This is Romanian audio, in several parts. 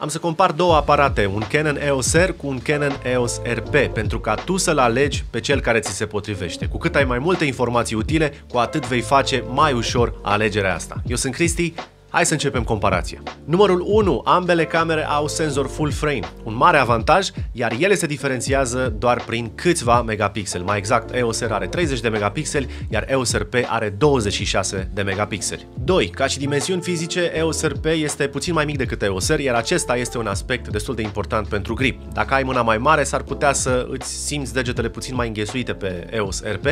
Am să compar două aparate, un Canon EOS R cu un Canon EOS RP, pentru ca tu să-l alegi pe cel care ți se potrivește. Cu cât ai mai multe informații utile, cu atât vei face mai ușor alegerea asta. Eu sunt Cristi, Hai să începem comparația. Numărul 1. Ambele camere au senzor full frame, un mare avantaj, iar ele se diferențiază doar prin câțiva megapixeli. Mai exact, EOS R are 30 de megapixeli, iar EOS RP are 26 de megapixeli. 2. Ca și dimensiuni fizice, EOS RP este puțin mai mic decât EOS R, iar acesta este un aspect destul de important pentru grip. Dacă ai mâna mai mare, s-ar putea să îți simți degetele puțin mai înghesuite pe EOS RP,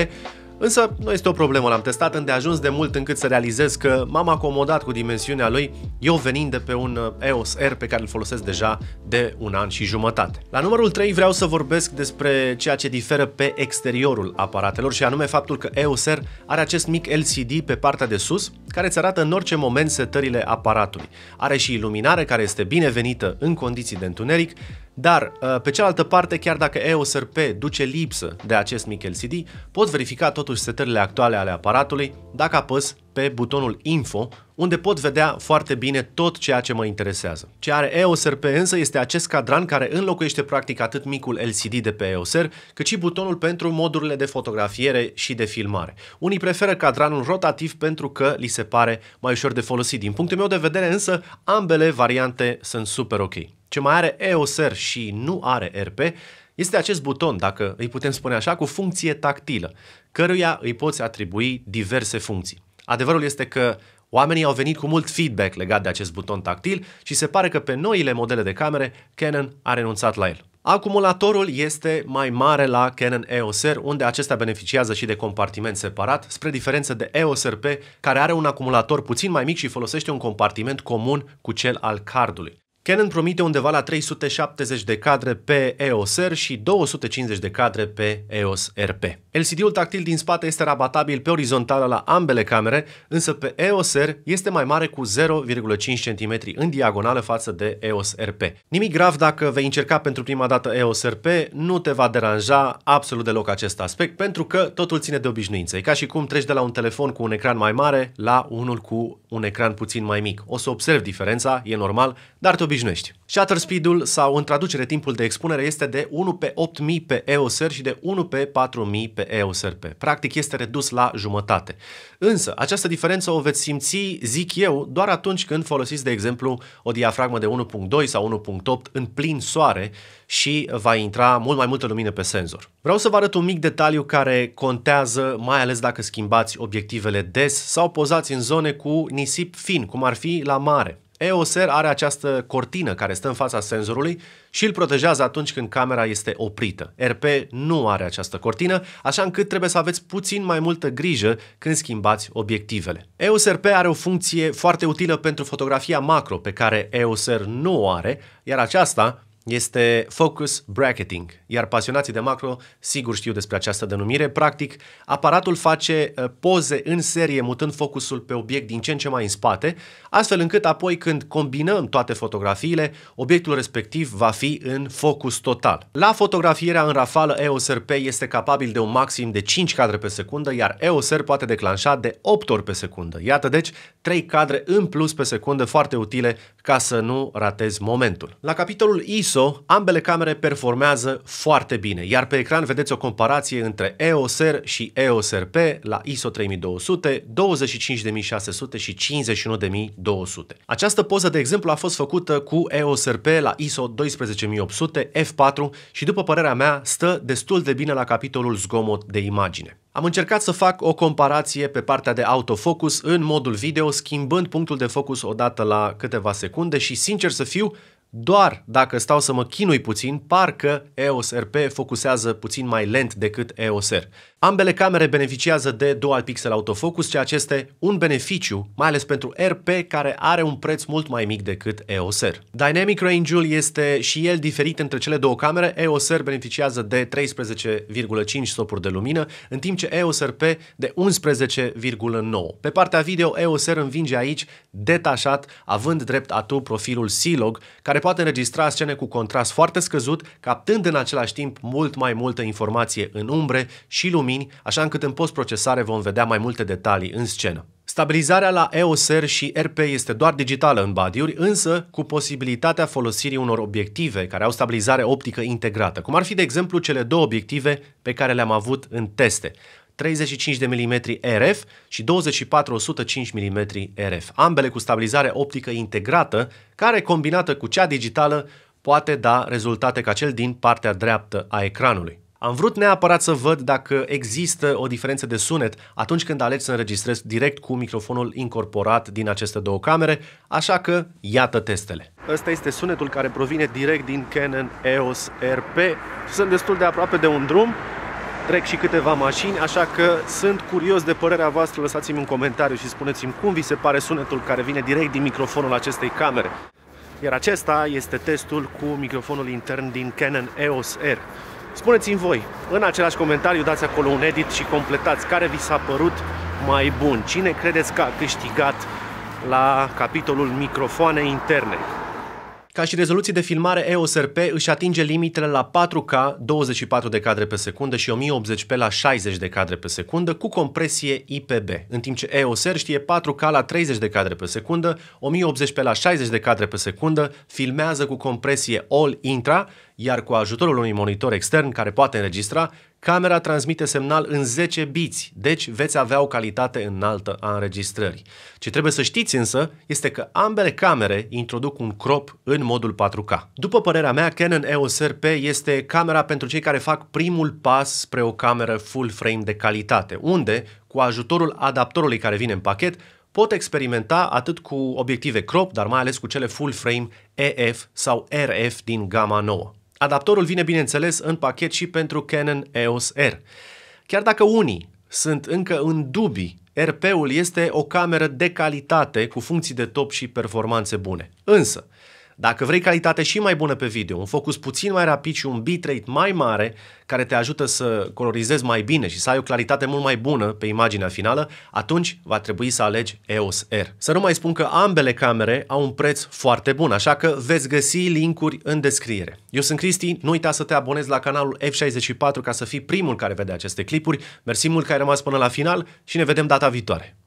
Însă nu este o problemă, l-am testat îndeajuns de mult încât să realizez că m-am acomodat cu dimensiunea lui, eu venind de pe un uh, EOS R pe care îl folosesc deja de un an și jumătate. La numărul 3 vreau să vorbesc despre ceea ce diferă pe exteriorul aparatelor și anume faptul că EOS R are acest mic LCD pe partea de sus care îți arată în orice moment setările aparatului. Are și iluminare care este binevenită în condiții de întuneric, dar, uh, pe cealaltă parte, chiar dacă EOS RP duce lipsă de acest mic LCD, pot verifica totuși setările actuale ale aparatului dacă apăs pe butonul Info, unde pot vedea foarte bine tot ceea ce mă interesează. Ce are EOS RP, însă este acest cadran care înlocuiește practic atât micul LCD de pe R, cât și butonul pentru modurile de fotografiere și de filmare. Unii preferă cadranul rotativ pentru că li se pare mai ușor de folosit. Din punctul meu de vedere însă, ambele variante sunt super ok. Ce mai are EOSR și nu are RP este acest buton, dacă îi putem spune așa, cu funcție tactilă, căruia îi poți atribui diverse funcții. Adevărul este că Oamenii au venit cu mult feedback legat de acest buton tactil și se pare că pe noile modele de camere Canon a renunțat la el. Acumulatorul este mai mare la Canon EOS R, unde acesta beneficiază și de compartiment separat, spre diferență de EOS RP, care are un acumulator puțin mai mic și folosește un compartiment comun cu cel al cardului. Canon promite undeva la 370 de cadre pe EOS R și 250 de cadre pe EOS RP. LCD-ul tactil din spate este rabatabil pe orizontală la ambele camere, însă pe EOS R este mai mare cu 0,5 cm în diagonală față de EOS RP. Nimic grav dacă vei încerca pentru prima dată EOS RP, nu te va deranja absolut deloc acest aspect, pentru că totul ține de obișnuință. E ca și cum treci de la un telefon cu un ecran mai mare la unul cu un ecran puțin mai mic. O să observi diferența, e normal, dar te obișnuiești obișnuiești. Shutter speed-ul sau în traducere timpul de expunere este de 1 pe 8000 pe EOSR și de 1 pe 4000 pe EOSRP. Practic este redus la jumătate. Însă, această diferență o veți simți, zic eu, doar atunci când folosiți, de exemplu, o diafragmă de 1.2 sau 1.8 în plin soare și va intra mult mai multă lumină pe senzor. Vreau să vă arăt un mic detaliu care contează, mai ales dacă schimbați obiectivele des sau pozați în zone cu nisip fin, cum ar fi la mare. EOSR are această cortină care stă în fața senzorului și îl protejează atunci când camera este oprită. RP nu are această cortină, așa încât trebuie să aveți puțin mai multă grijă când schimbați obiectivele. EOS RP are o funcție foarte utilă pentru fotografia macro pe care EOS R nu o are, iar aceasta este Focus Bracketing, iar pasionații de macro sigur știu despre această denumire. Practic, aparatul face uh, poze în serie mutând focusul pe obiect din ce în ce mai în spate, astfel încât apoi când combinăm toate fotografiile, obiectul respectiv va fi în focus total. La fotografierea în rafală EOS RP este capabil de un maxim de 5 cadre pe secundă, iar EOS R poate declanșa de 8 ori pe secundă. Iată deci 3 cadre în plus pe secundă foarte utile ca să nu ratezi momentul. La capitolul ISO ISO, ambele camere performează foarte bine, iar pe ecran vedeți o comparație între EOS R și EOS RP la ISO 3200, 25600 și 51200. Această poză, de exemplu, a fost făcută cu EOS RP la ISO 12800 f4 și, după părerea mea, stă destul de bine la capitolul zgomot de imagine. Am încercat să fac o comparație pe partea de autofocus în modul video, schimbând punctul de focus odată la câteva secunde și, sincer să fiu, doar dacă stau să mă chinui puțin, parcă EOS RP focusează puțin mai lent decât EOS R. Ambele camere beneficiază de dual pixel autofocus, ceea ce este un beneficiu, mai ales pentru RP, care are un preț mult mai mic decât EOS R. Dynamic range-ul este și el diferit între cele două camere. EOS R beneficiază de 13,5 stopuri de lumină, în timp ce EOS RP de 11,9. Pe partea video, EOS R învinge aici detașat, având drept atu profilul C-Log, care care poate înregistra scene cu contrast foarte scăzut, captând în același timp mult mai multă informație în umbre și lumini, așa încât în postprocesare vom vedea mai multe detalii în scenă. Stabilizarea la EOS R și RP este doar digitală în badiuri, însă cu posibilitatea folosirii unor obiective care au stabilizare optică integrată, cum ar fi de exemplu cele două obiective pe care le-am avut în teste. 35 de mm RF și 24-105 mm RF, ambele cu stabilizare optică integrată, care combinată cu cea digitală poate da rezultate ca cel din partea dreaptă a ecranului. Am vrut neapărat să văd dacă există o diferență de sunet atunci când alegi să înregistrez direct cu microfonul incorporat din aceste două camere, așa că iată testele. Ăsta este sunetul care provine direct din Canon EOS RP. Sunt destul de aproape de un drum, trec și câteva mașini, așa că sunt curios de părerea voastră, lăsați-mi un comentariu și spuneți-mi cum vi se pare sunetul care vine direct din microfonul acestei camere. Iar acesta este testul cu microfonul intern din Canon EOS R. Spuneți-mi voi, în același comentariu dați acolo un edit și completați care vi s-a părut mai bun. Cine credeți că a câștigat la capitolul microfoane interne? Ca și rezoluții de filmare, EOS RP își atinge limitele la 4K 24 de cadre pe secundă și 1080p la 60 de cadre pe secundă cu compresie IPB, în timp ce EOSR știe 4K la 30 de cadre pe secundă, 1080p la 60 de cadre pe secundă, filmează cu compresie All Intra, iar cu ajutorul unui monitor extern care poate înregistra, Camera transmite semnal în 10 biți, deci veți avea o calitate înaltă a înregistrării. Ce trebuie să știți însă este că ambele camere introduc un crop în modul 4K. După părerea mea, Canon EOS RP este camera pentru cei care fac primul pas spre o cameră full frame de calitate, unde, cu ajutorul adaptorului care vine în pachet, pot experimenta atât cu obiective crop, dar mai ales cu cele full frame EF sau RF din gama nouă. Adaptorul vine, bineînțeles, în pachet și pentru Canon EOS R. Chiar dacă unii sunt încă în dubii, RP-ul este o cameră de calitate cu funcții de top și performanțe bune. Însă, dacă vrei calitate și mai bună pe video, un focus puțin mai rapid și un bitrate mai mare, care te ajută să colorizezi mai bine și să ai o claritate mult mai bună pe imaginea finală, atunci va trebui să alegi EOS R. Să nu mai spun că ambele camere au un preț foarte bun, așa că veți găsi linkuri în descriere. Eu sunt Cristi, nu uita să te abonezi la canalul F64 ca să fii primul care vede aceste clipuri. Mersi mult că ai rămas până la final și ne vedem data viitoare.